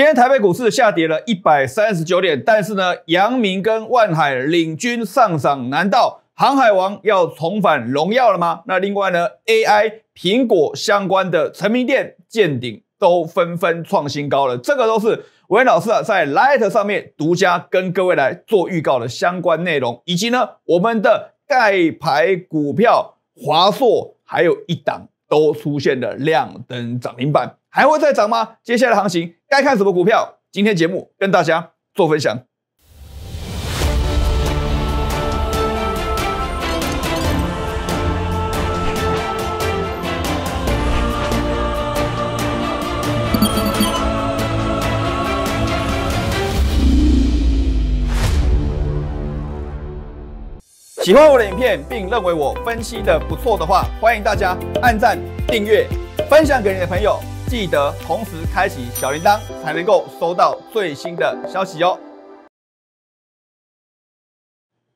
今天台北股市下跌了一百三十九点，但是呢，阳明跟万海领军上涨，难道航海王要重返荣耀了吗？那另外呢，AI、苹果相关的成迷电见顶都纷纷创新高了，这个都是韦恩老师啊在 Light 上面独家跟各位来做预告的相关内容，以及呢，我们的盖牌股票华硕还有一档都出现了亮灯涨停板。还会再涨吗？接下来的行情该看什么股票？今天节目跟大家做分享。喜欢我的影片，并认为我分析的不错的话，欢迎大家按赞、订阅、分享给你的朋友。记得同时开启小铃铛，才能够收到最新的消息哦。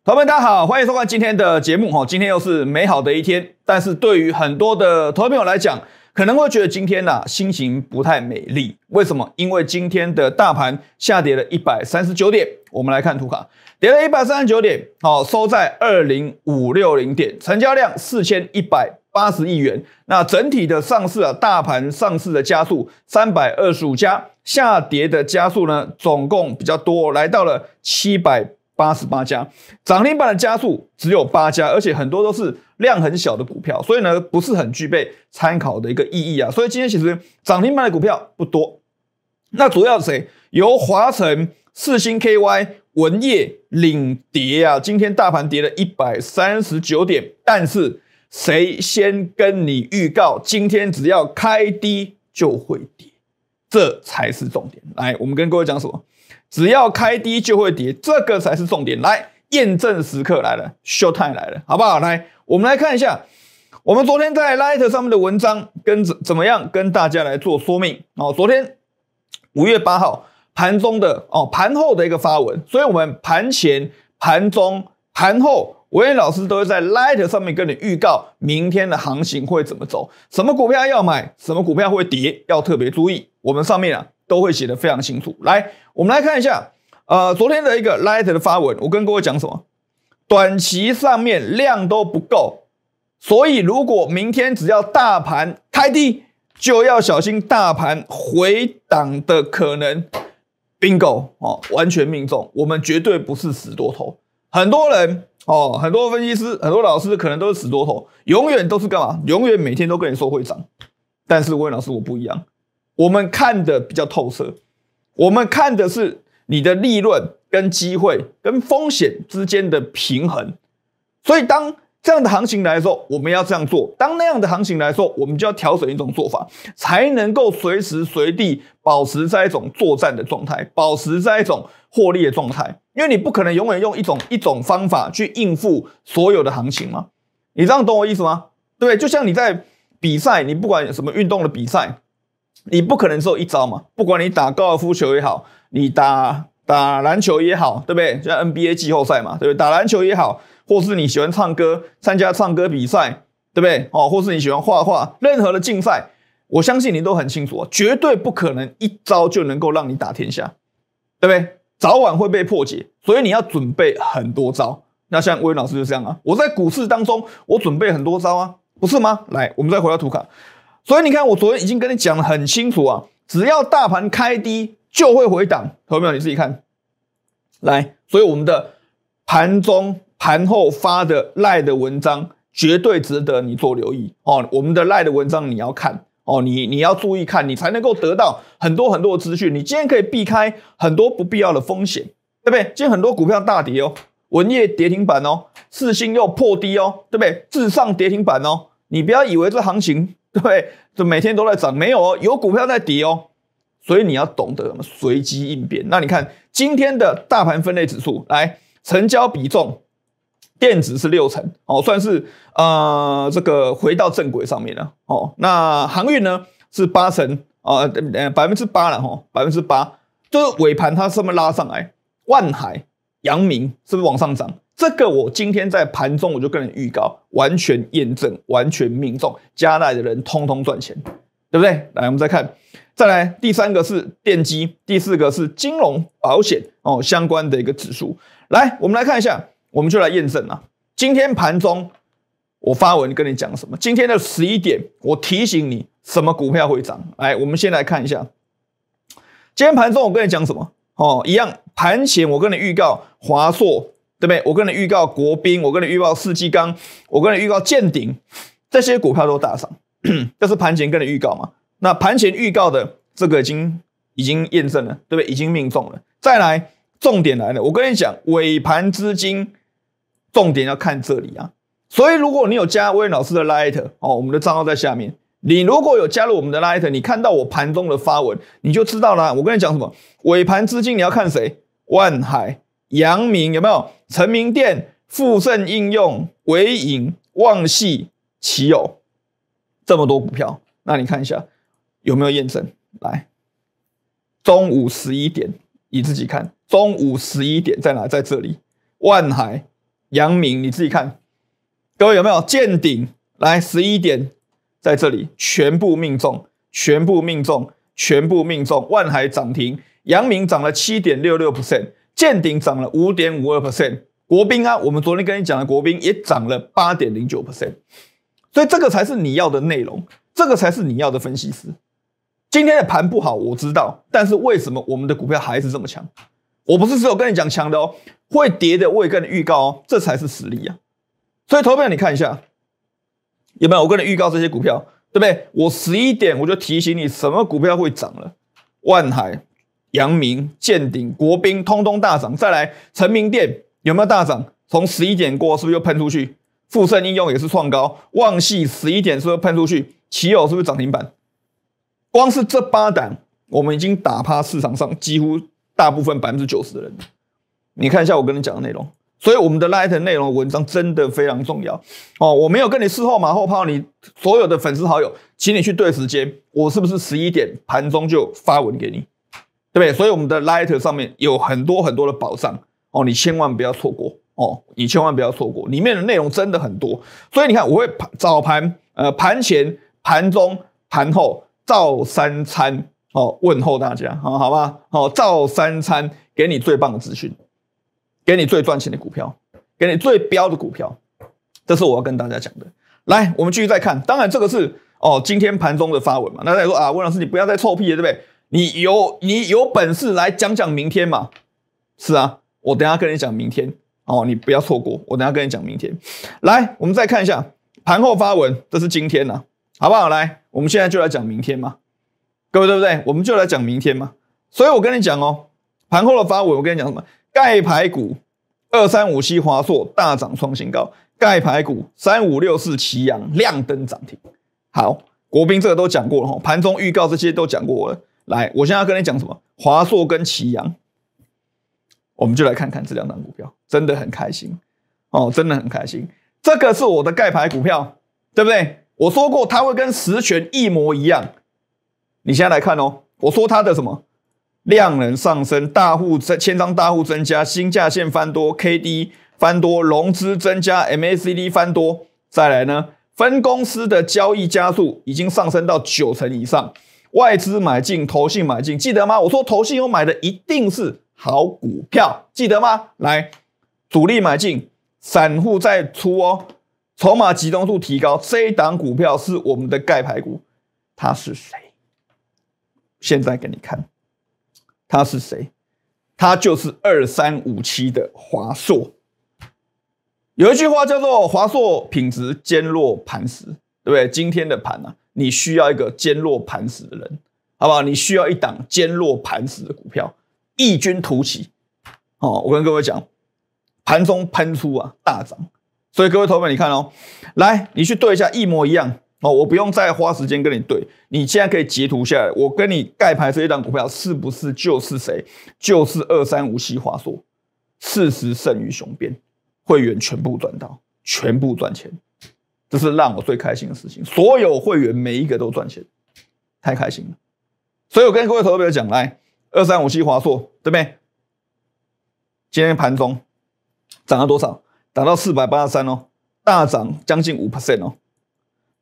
朋友们，大家好，欢迎收看今天的节目哈。今天又是美好的一天，但是对于很多的投资朋友来讲，可能会觉得今天呢心情不太美丽。为什么？因为今天的大盘下跌了一百三十九点。我们来看图卡，跌了一百三十九点，好收在二零五六零点，成交量四千一百。八十亿元，那整体的上市啊，大盘上市的加速三百二十五家，下跌的加速呢，总共比较多，来到了七百八十八家，涨停板的加速只有八家，而且很多都是量很小的股票，所以呢不是很具备参考的一个意义啊。所以今天其实涨停板的股票不多，那主要是谁？由华晨、四星、KY、文业领跌啊。今天大盘跌了一百三十九点，但是。谁先跟你预告，今天只要开低就会跌，这才是重点。来，我们跟各位讲什么？只要开低就会跌，这个才是重点。来，验证时刻来了，show time 来了，好不好？来，我们来看一下，我们昨天在 Light 上面的文章，跟怎么样跟大家来做说明哦。昨天五月八号盘中的哦，盘后的一个发文，所以我们盘前、盘中、盘后。文彦老师都会在 Light 上面跟你预告明天的行情会怎么走，什么股票要买，什么股票会跌，要特别注意。我们上面啊都会写的非常清楚。来，我们来看一下，呃，昨天的一个 Light 的发文，我跟各位讲什么？短期上面量都不够，所以如果明天只要大盘开低，就要小心大盘回档的可能。Bingo 哦，完全命中。我们绝对不是死多头，很多人。哦，很多分析师、很多老师可能都是死多头，永远都是干嘛？永远每天都跟你说会涨。但是温老师我不一样，我们看的比较透彻，我们看的是你的利润跟机会跟风险之间的平衡。所以当这样的行情来的时候，我们要这样做；当那样的行情来的时候，我们就要调整一种做法，才能够随时随地保持在一种作战的状态，保持在一种。获利的状态，因为你不可能永远用一种一种方法去应付所有的行情嘛。你这样懂我意思吗？对不对？就像你在比赛，你不管什么运动的比赛，你不可能只有一招嘛。不管你打高尔夫球也好，你打打篮球也好，对不对？像 NBA 季后赛嘛，对不对？打篮球也好，或是你喜欢唱歌，参加唱歌比赛，对不对？哦，或是你喜欢画画，任何的竞赛，我相信你都很清楚，绝对不可能一招就能够让你打天下，对不对？早晚会被破解，所以你要准备很多招。那像威威老师就这样啊，我在股市当中，我准备很多招啊，不是吗？来，我们再回到图卡。所以你看，我昨天已经跟你讲的很清楚啊，只要大盘开低就会回档，朋友们你自己看。来，所以我们的盘中盘后发的赖的文章绝对值得你做留意哦，我们的赖的文章你要看。哦，你你要注意看，你才能够得到很多很多的资讯。你今天可以避开很多不必要的风险，对不对？今天很多股票大跌哦，文业跌停板哦，四新又破低哦，对不对？至上跌停板哦，你不要以为这行情对不对？这每天都在涨，没有哦，有股票在跌哦，所以你要懂得随机应变。那你看今天的大盘分类指数来成交比重。电子是六成哦，算是呃这个回到正轨上面了哦。那航运呢是八成啊，呃百分之八了哈，百分之八就是尾盘它这么拉上来，万海、阳明是不是往上涨？这个我今天在盘中我就跟你预告，完全验证，完全命中，加奈的人通通赚钱，对不对？来，我们再看，再来第三个是电机，第四个是金融、保险哦相关的一个指数。来，我们来看一下。我们就来验证啊！今天盘中我发文跟你讲什么？今天的十一点我提醒你什么股票会涨？来，我们先来看一下。今天盘中我跟你讲什么？哦，一样。盘前我跟你预告华硕，对不对？我跟你预告国宾，我跟你预告世纪钢，我跟你预告建鼎，这些股票都大涨。这是盘前跟你预告嘛？那盘前预告的这个已经已经验证了，对不对？已经命中了。再来，重点来了，我跟你讲尾盘资金。重点要看这里啊！所以如果你有加魏老师的拉特哦，我们的账号在下面。你如果有加入我们的拉特，你看到我盘中的发文，你就知道啦。我跟你讲什么？尾盘资金你要看谁？万海、阳明有没有？成明店、富盛应用、维影、旺系、奇友，这么多股票，那你看一下有没有验证？来，中午十一点，你自己看。中午十一点在哪？在这里，万海。阳明，你自己看，各位有没有见顶？来，十一点在这里，全部命中，全部命中，全部命中。万海涨停，阳明涨了七点六六 percent，见顶涨了五点五二 percent。国兵啊，我们昨天跟你讲的国兵也涨了八点零九 percent。所以这个才是你要的内容，这个才是你要的分析师。今天的盘不好，我知道，但是为什么我们的股票还是这么强？我不是只有跟你讲强的哦，会跌的我也跟你预告哦，这才是实力啊。所以投票，你看一下有没有我跟你预告这些股票，对不对？我十一点我就提醒你什么股票会涨了，万海、阳明、建鼎、国兵，通通大涨。再来，成名店有没有大涨？从十一点过是不是又喷出去？富盛应用也是创高，旺系十一点是不是喷出去？奇友是不是涨停板？光是这八档，我们已经打趴市场上几乎。大部分百分之九十的人，你看一下我跟你讲的内容，所以我们的 l i g h t 内容文章真的非常重要哦。我没有跟你事后马后炮，你所有的粉丝好友，请你去对时间，我是不是十一点盘中就发文给你，对不对？所以我们的 l i g h t 上面有很多很多的宝藏哦，你千万不要错过哦，你千万不要错过，里面的内容真的很多。所以你看，我会盘早盘、呃盘前、盘中、盘后造三餐。好，问候大家，好好吧。好，早三餐给你最棒的资讯，给你最赚钱的股票，给你最标的股票，这是我要跟大家讲的。来，我们继续再看，当然这个是哦，今天盘中的发文嘛。那大家说啊，温老师你不要再臭屁了，对不对？你有你有本事来讲讲明天嘛？是啊，我等下跟你讲明天，哦，你不要错过，我等下跟你讲明天。来，我们再看一下盘后发文，这是今天呐，好不好？来，我们现在就来讲明天嘛。各位对不对？我们就来讲明天嘛。所以我跟你讲哦，盘后的发尾，我跟你讲什么？盖牌股二三五七华硕大涨创新高，盖牌股三五六四奇阳亮灯涨停。好，国宾这个都讲过了哈，盘中预告这些都讲过了。来，我现在要跟你讲什么？华硕跟奇阳，我们就来看看这两张股票，真的很开心哦，真的很开心。这个是我的盖牌股票，对不对？我说过它会跟实权一模一样。你现在来看哦，我说它的什么量能上升，大户增千张大户增加，新价线翻多，K D 翻多，融资增加，M A C D 翻多。再来呢，分公司的交易加速已经上升到九成以上，外资买进，投信买进，记得吗？我说投信我买的一定是好股票，记得吗？来，主力买进，散户再出哦，筹码集中度提高，这一档股票是我们的盖牌股，它是谁？现在给你看，他是谁？他就是二三五七的华硕。有一句话叫做“华硕品质坚若磐石”，对不对？今天的盘啊，你需要一个坚若磐石的人，好不好？你需要一档坚若磐石的股票，异军突起。哦，我跟各位讲，盘中喷出啊，大涨。所以各位投友们，你看哦，来，你去对一下，一模一样。哦，我不用再花时间跟你对，你现在可以截图下来，我跟你盖牌这一档股票是不是就是谁？就是二三五七华硕，事实胜于雄辩，会员全部赚到，全部赚钱，这是让我最开心的事情，所有会员每一个都赚钱，太开心了，所以我跟各位投资者讲，来二三五七华硕对不对？今天盘中涨了多少？涨到四百八十三哦，大涨将近五 percent 哦。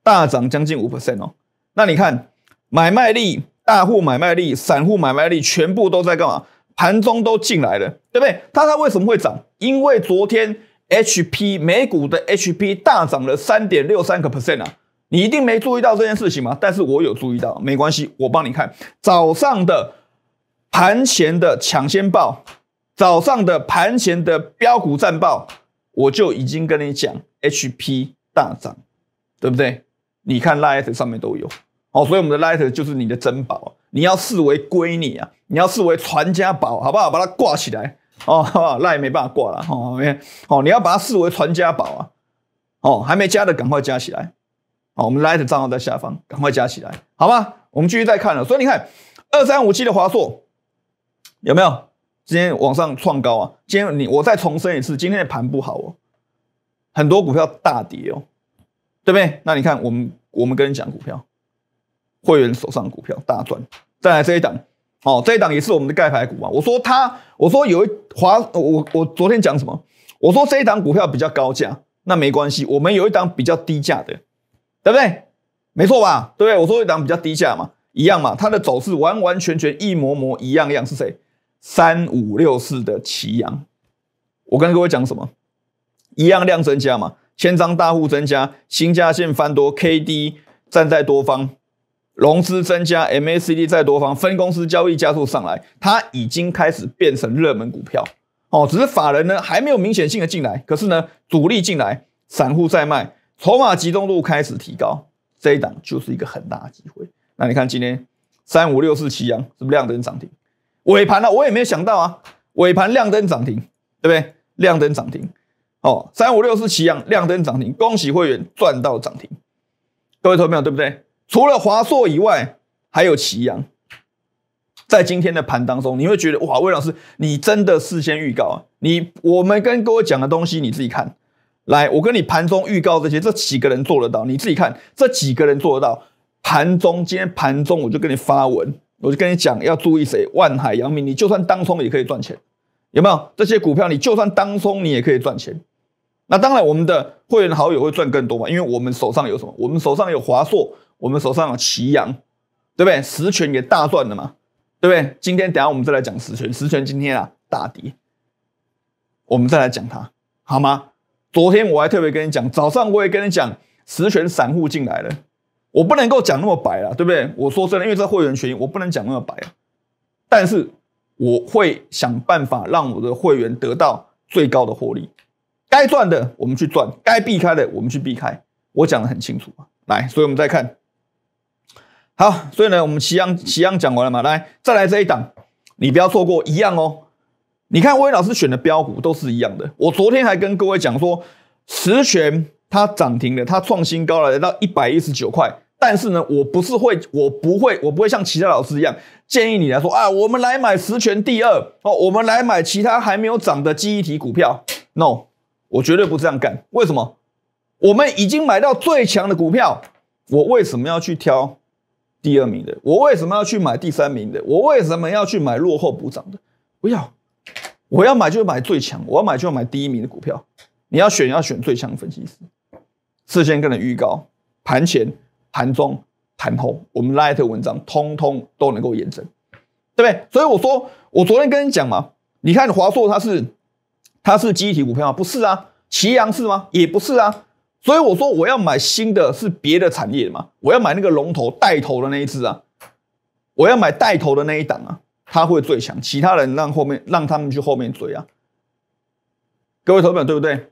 大涨将近五 percent 哦，那你看买卖力、大户买卖力、散户买卖力，全部都在干嘛？盘中都进来了，对不对？它它为什么会涨？因为昨天 H P 美股的 H P 大涨了三点六三个 percent 啊，你一定没注意到这件事情吗？但是我有注意到，没关系，我帮你看早上的盘前的抢先报，早上的盘前的标股战报，我就已经跟你讲 H P 大涨，对不对？你看 Light 上面都有哦，所以我们的 Light 就是你的珍宝，你要视为归你啊，你要视为传家宝，好不好？把它挂起来哦，好不好？那也没办法挂了哦哦，你要把它视为传家宝啊，哦，还没加的赶快加起来，好，我们 Light 账号在下方，赶快加起来，好吧？我们继续再看了，所以你看二三五七的华硕有没有今天往上创高啊？今天你我再重申一次，今天的盘不好哦，很多股票大跌哦。对不对？那你看，我们我们跟你讲股票，会员手上股票大赚。再来这一档，哦，这一档也是我们的盖牌股嘛。我说它，我说有一华，我我昨天讲什么？我说这一档股票比较高价，那没关系，我们有一档比较低价的，对不对？没错吧？不对，我说一档比较低价嘛，一样嘛，它的走势完完全全一模模一样样，是谁？三五六四的奇阳。我跟各位讲什么？一样量增加嘛。千张大户增加，新价线翻多，K D 站在多方，融资增加，M A C D 在多方，分公司交易加速上来，它已经开始变成热门股票哦。只是法人呢还没有明显性的进来，可是呢主力进来，散户在卖，筹码集中度开始提高，这一档就是一个很大的机会。那你看今天三五六四七齐是不是亮灯涨停，尾盘呢我也没有想到啊，尾盘亮灯涨停，对不对？亮灯涨停。哦，三五六是旗阳亮灯涨停，恭喜会员赚到涨停。各位投票对不对？除了华硕以外，还有旗阳。在今天的盘当中，你会觉得哇，魏老师，你真的事先预告啊？你我们跟各位讲的东西，你自己看。来，我跟你盘中预告这些，这几个人做得到，你自己看，这几个人做得到。盘中今天盘中，我就跟你发文，我就跟你讲要注意谁。万海扬名，你就算当冲也可以赚钱，有没有？这些股票你就算当冲，你也可以赚钱。那当然，我们的会员好友会赚更多嘛，因为我们手上有什么？我们手上有华硕，我们手上有奇阳，对不对？十全也大赚了嘛，对不对？今天等下我们再来讲十全，十全今天啊大跌，我们再来讲它好吗？昨天我还特别跟你讲，早上我也跟你讲，十全散户进来了，我不能够讲那么白了，对不对？我说真的，因为这会员权益，我不能讲那么白啊。但是我会想办法让我的会员得到最高的获利。该赚的我们去赚，该避开的我们去避开。我讲得很清楚来，所以我们再看好，所以呢，我们奇阳奇阳讲完了嘛？来，再来这一档，你不要错过一样哦。你看，威老师选的标股都是一样的。我昨天还跟各位讲说，实权它涨停了，它创新高了，来到一百一十九块。但是呢，我不是会，我不会，我不会像其他老师一样建议你来说啊，我们来买实权第二哦，我们来买其他还没有涨的记忆体股票。No。我绝对不这样干，为什么？我们已经买到最强的股票，我为什么要去挑第二名的？我为什么要去买第三名的？我为什么要去买落后补涨的？不要，我要买就买最强，我要买就买第一名的股票。你要选，要选最强分析师。事先跟你预告，盘前、盘中、盘后，我们拉一套文章通通都能够验证，对不对？所以我说，我昨天跟你讲嘛，你看华硕，它是。它是集体股票吗？不是啊，祁阳是吗？也不是啊。所以我说我要买新的是别的产业嘛？我要买那个龙头带头的那一只啊，我要买带头的那一档啊，它会最强，其他人让后面让他们去后面追啊。各位投友对不对？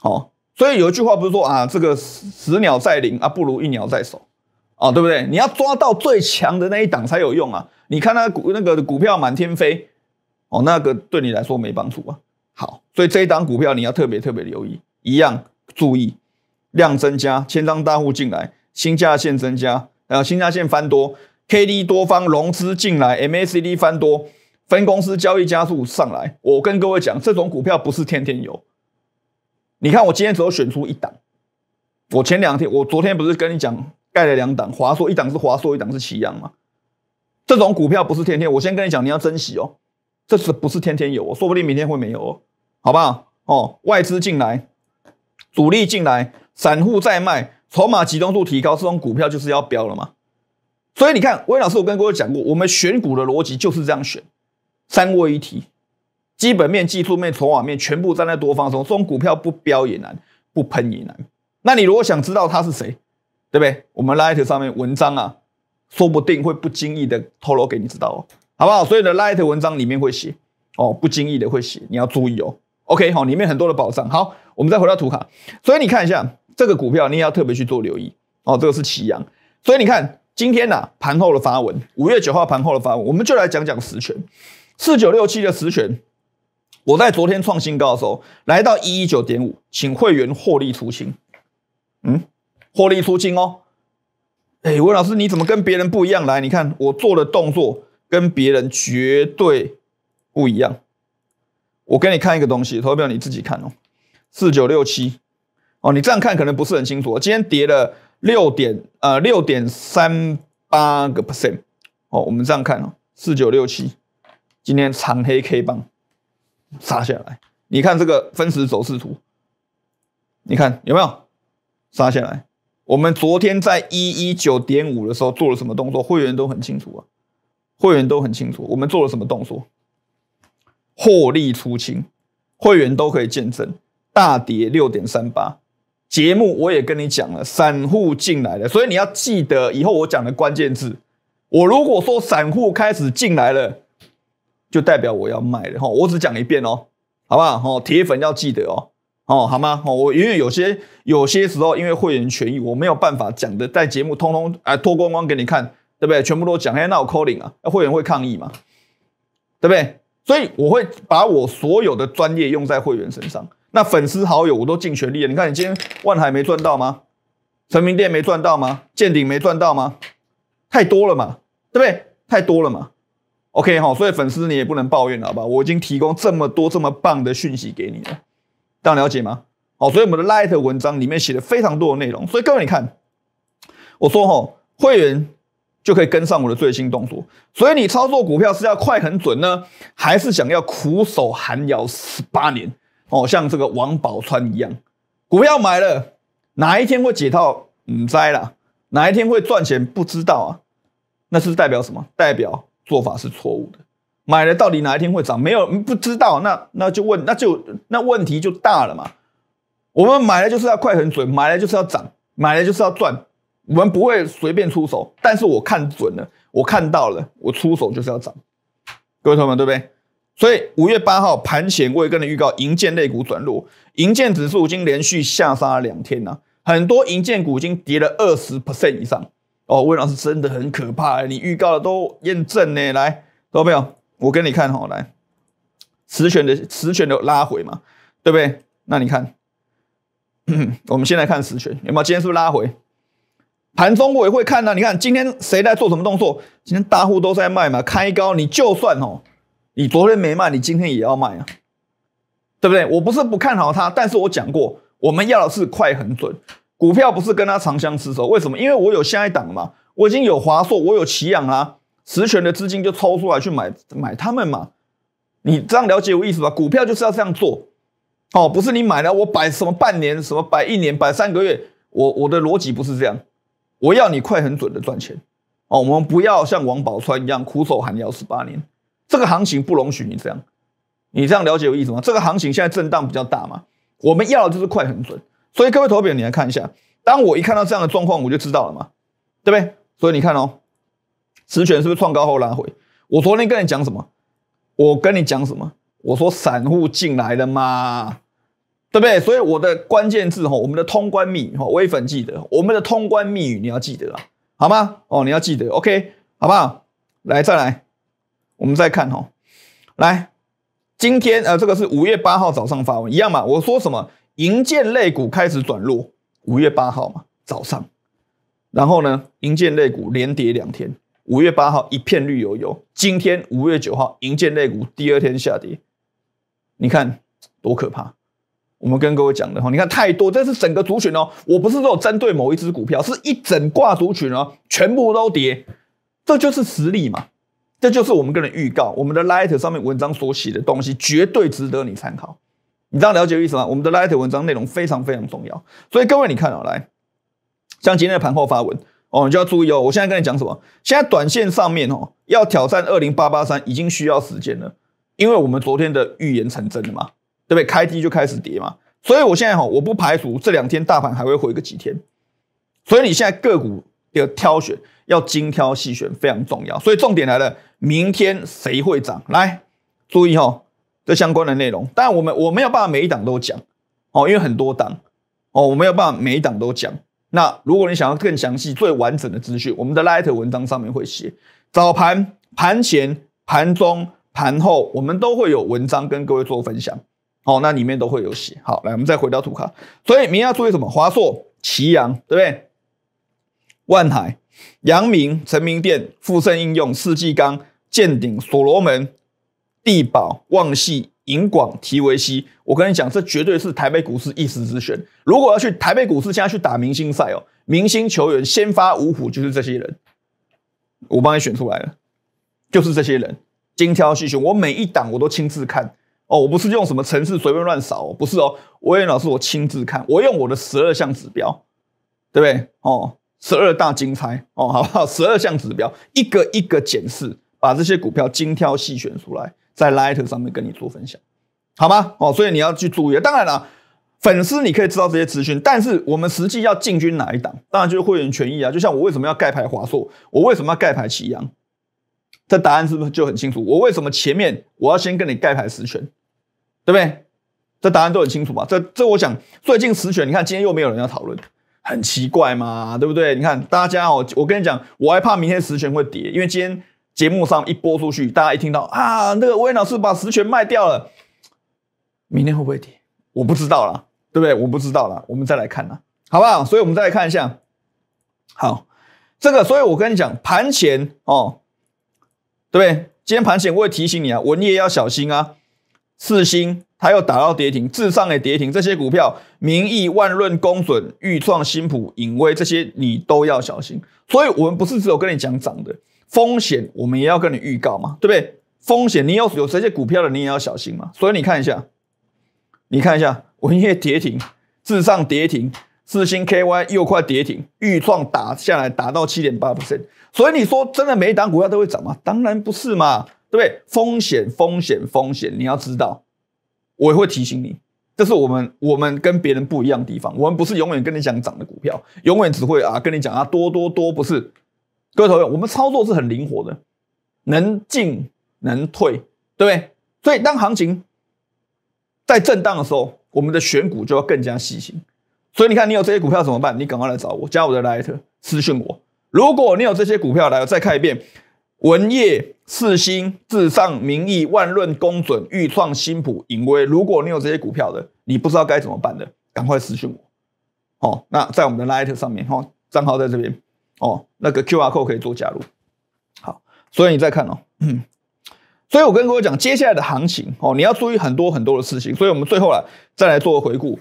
好，所以有一句话不是说啊，这个十鸟在林啊，不如一鸟在手啊，对不对？你要抓到最强的那一档才有用啊。你看那股那个股票满天飞哦，那个对你来说没帮助啊。好，所以这一档股票你要特别特别留意，一样注意量增加，千张大户进来，新价线增加，然后新价线翻多，K D 多方融资进来，M A C D 翻多，分公司交易加速上来。我跟各位讲，这种股票不是天天有。你看我今天只有选出一档，我前两天，我昨天不是跟你讲盖了两档，华硕一档是华硕，一档是奇阳嘛。这种股票不是天天，我先跟你讲，你要珍惜哦，这是不是天天有？我说不定明天会没有哦。好不好？哦，外资进来，主力进来，散户在卖，筹码集中度提高，这种股票就是要飙了嘛。所以你看，魏老师，我跟各位讲过，我们选股的逻辑就是这样选，三位一体，基本面、技术面、筹码面全部站在多方，中，这种股票不飙也难，不喷也难。那你如果想知道他是谁，对不对？我们拉 t 上面文章啊，说不定会不经意的透露给你知道哦，好不好？所以呢，拉 t 文章里面会写哦，不经意的会写，你要注意哦。OK，好，里面很多的保障。好，我们再回到图卡，所以你看一下这个股票，你也要特别去做留意哦。这个是奇阳，所以你看今天呢盘后的发文，五月九号盘后的发文，我们就来讲讲实权四九六七的实权。我在昨天创新高的时候，来到一一九点五，请会员获利出清。嗯，获利出清哦。哎，文老师，你怎么跟别人不一样？来，你看我做的动作跟别人绝对不一样。我给你看一个东西，投票你自己看哦。四九六七，哦，你这样看可能不是很清楚。今天跌了六点，呃，六点三八个 percent。哦，我们这样看哦，四九六七，今天长黑 K 棒杀下来。你看这个分时走势图，你看有没有杀下来？我们昨天在一一九点五的时候做了什么动作？会员都很清楚啊，会员都很清楚，我们做了什么动作？获利出清，会员都可以见证大跌六点三八。节目我也跟你讲了，散户进来了，所以你要记得以后我讲的关键字。我如果说散户开始进来了，就代表我要卖了哈。我只讲一遍哦，好不好？哦，铁粉要记得哦，哦，好吗？哦，我因为有些有些时候，因为会员权益，我没有办法讲的，在节目通通哎光光给你看，对不对？全部都讲。哎，那我 calling 啊，会员会抗议嘛？对不对？所以我会把我所有的专业用在会员身上，那粉丝好友我都尽全力了。你看，你今天万海没赚到吗？成名店没赚到吗？建鼎没赚到吗？太多了嘛，对不对？太多了嘛。OK 哈，所以粉丝你也不能抱怨，好吧？我已经提供这么多这么棒的讯息给你了，大家了解吗？好，所以我们的 Light 文章里面写了非常多的内容，所以各位你看，我说哈，会员。就可以跟上我的最新动作，所以你操作股票是要快很准呢，还是想要苦守寒窑十八年？哦，像这个王宝钏一样，股票买了哪一天会解套？你猜啦，哪一天会赚钱？不知道啊，那是代表什么？代表做法是错误的。买了到底哪一天会涨？没有不知道，那那就问，那就那问题就大了嘛。我们买了就是要快很准，买了就是要涨，买了就是要赚。我们不会随便出手，但是我看准了，我看到了，我出手就是要涨，各位朋友们，对不对？所以五月八号盘前，我也跟你预告，银建类股转弱，银建指数已经连续下杀两天了，很多银建股已经跌了二十 percent 以上哦。魏老师真的很可怕，你预告的都验证呢，来，看到没有？我给你看哈，来，磁悬的磁悬的拉回嘛，对不对？那你看，我们先来看磁悬有没有？今天是不是拉回？盘中我也会看呐，你看今天谁在做什么动作？今天大户都在卖嘛，开高，你就算哦，你昨天没卖，你今天也要卖啊，对不对？我不是不看好它，但是我讲过，我们要的是快很准，股票不是跟它长相厮守。为什么？因为我有下一档嘛，我已经有华硕，我有奇阳啦，实权的资金就抽出来去买买他们嘛。你这样了解我意思吧？股票就是要这样做，哦，不是你买了我摆什么半年什么摆一年摆三个月，我我的逻辑不是这样。我要你快很准的赚钱，哦，我们不要像王宝钏一样苦守寒窑十八年，这个行情不容许你这样。你这样了解有意思吗？这个行情现在震荡比较大嘛，我们要的就是快很准。所以各位投票，你来看一下，当我一看到这样的状况，我就知道了嘛，对不对？所以你看哦，慈泉是不是创高后拉回？我昨天跟你讲什么？我跟你讲什么？我说散户进来了嘛。对不对？所以我的关键字哈，我们的通关密语哈，微粉记得我们的通关密语，你要记得啊，好吗？哦，你要记得，OK，好不好？来，再来，我们再看哈，来，今天呃，这个是五月八号早上发文一样嘛？我说什么？银建肋股开始转弱，五月八号嘛早上，然后呢，银建肋股连跌两天，五月八号一片绿油油，今天五月九号，银建肋股第二天下跌，你看多可怕！我们跟各位讲的哈，你看太多，这是整个族群哦。我不是说针对某一只股票，是一整挂族群哦，全部都跌，这就是实力嘛。这就是我们跟人预告，我们的 letter 上面文章所写的东西，绝对值得你参考。你知道了解意思吗？我们的 letter 文章内容非常非常重要。所以各位，你看啊，来，像今天的盘后发文哦，你就要注意哦。我现在跟你讲什么？现在短线上面哦，要挑战二零八八三，已经需要时间了，因为我们昨天的预言成真了嘛。对不对？开低就开始跌嘛，所以我现在哈，我不排除这两天大盘还会回个几天，所以你现在个股的挑选要精挑细选非常重要。所以重点来了，明天谁会涨？来注意哈，这相关的内容。但我们我有办法每一档都讲哦，因为很多档哦，我有办法每一档都讲。那如果你想要更详细、最完整的资讯，我们的 light 文章上面会写早盘、盘前、盘中、盘后，我们都会有文章跟各位做分享。哦，那里面都会有写。好，来，我们再回到图卡。所以，你要注意什么？华硕、奇阳，对不对？万海、阳明、成名店、富盛应用、世纪钢、建鼎、所罗门、地宝、旺系、银广、提维西。我跟你讲，这绝对是台北股市一时之选。如果要去台北股市，现在去打明星赛哦，明星球员先发五虎就是这些人。我帮你选出来了，就是这些人，精挑细选。我每一档我都亲自看。哦，我不是用什么城市随便乱扫，不是哦，我也老师我亲自看，我用我的十二项指标，对不对？哦，十二大精钗哦，好不好？十二项指标一个一个检视，把这些股票精挑细选出来，在 Light 上面跟你做分享，好吗？哦，所以你要去注意。当然了，粉丝你可以知道这些资讯，但是我们实际要进军哪一档？当然就是会员权益啊。就像我为什么要盖牌华硕，我为什么要盖牌奇阳？这答案是不是就很清楚？我为什么前面我要先跟你盖牌十权？对不对？这答案都很清楚吧？这这，我想最近十权，你看今天又没有人要讨论，很奇怪嘛，对不对？你看大家哦，我跟你讲，我还怕明天十权会跌，因为今天节目上一播出去，大家一听到啊，那个文老师把十权卖掉了，明天会不会跌？我不知道啦，对不对？我不知道啦，我们再来看啦，好不好？所以我们再来看一下，好，这个，所以我跟你讲盘前哦，对不对？今天盘前我会提醒你啊，文也要小心啊。四星，它又打到跌停，至上也跌停，这些股票，名义万润、公准、豫创新普、隐威，这些你都要小心。所以我们不是只有跟你讲涨的，风险我们也要跟你预告嘛，对不对？风险你有有这些股票的，你也要小心嘛。所以你看一下，你看一下，文业跌停，至上跌停，四星 KY 又快跌停，豫创打下来打到七点八%，所以你说真的每一档股票都会涨吗？当然不是嘛。对不对？风险风险风险，你要知道，我会提醒你，这是我们我们跟别人不一样的地方。我们不是永远跟你讲涨的股票，永远只会啊跟你讲啊多多多，不是，各位朋友，我们操作是很灵活的，能进能退，对不对？所以当行情在震荡的时候，我们的选股就要更加细心。所以你看，你有这些股票怎么办？你赶快来找我，加我的来特私信我。如果你有这些股票，来我再看一遍。文业、四星、至上、名义、万润、公准、豫创、新普、盈威，如果你有这些股票的，你不知道该怎么办的，赶快私讯我哦。那在我们的拉 h 特上面哦，账号在这边哦，那个 Q R code 可以做加入。好，所以你再看哦，嗯，所以我跟各位讲，接下来的行情哦，你要注意很多很多的事情。所以我们最后来再来做个回顾，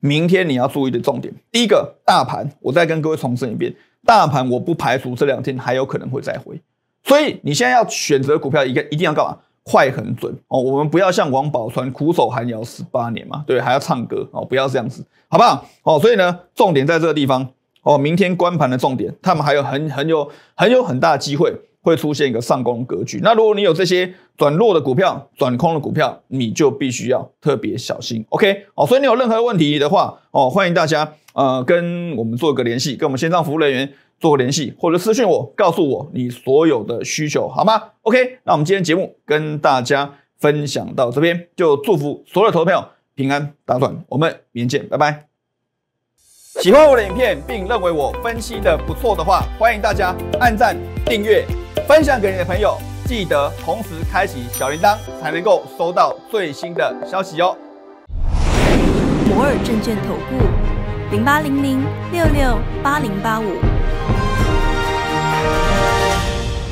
明天你要注意的重点，第一个，大盘，我再跟各位重申一遍，大盘我不排除这两天还有可能会再回。所以你现在要选择股票，一个一定要干嘛？快很准哦。我们不要像王宝钏苦守寒窑十八年嘛，对，还要唱歌哦，不要这样子，好不好？哦，所以呢，重点在这个地方哦。明天关盘的重点，他们还有很很有很有很大机会会出现一个上攻格局。那如果你有这些转弱的股票、转空的股票，你就必须要特别小心。OK，哦，所以你有任何问题的话，哦，欢迎大家呃跟我们做个联系，跟我们线上服务人员。做个联系或者私信我，告诉我你所有的需求好吗？OK，那我们今天节目跟大家分享到这边，就祝福所有投资朋友平安大赚，我们明年见，拜拜。喜欢我的影片并认为我分析的不错的话，欢迎大家按赞、订阅、分享给你的朋友，记得同时开启小铃铛，才能够收到最新的消息哦。摩尔证券投顾零八零零六六八零八五。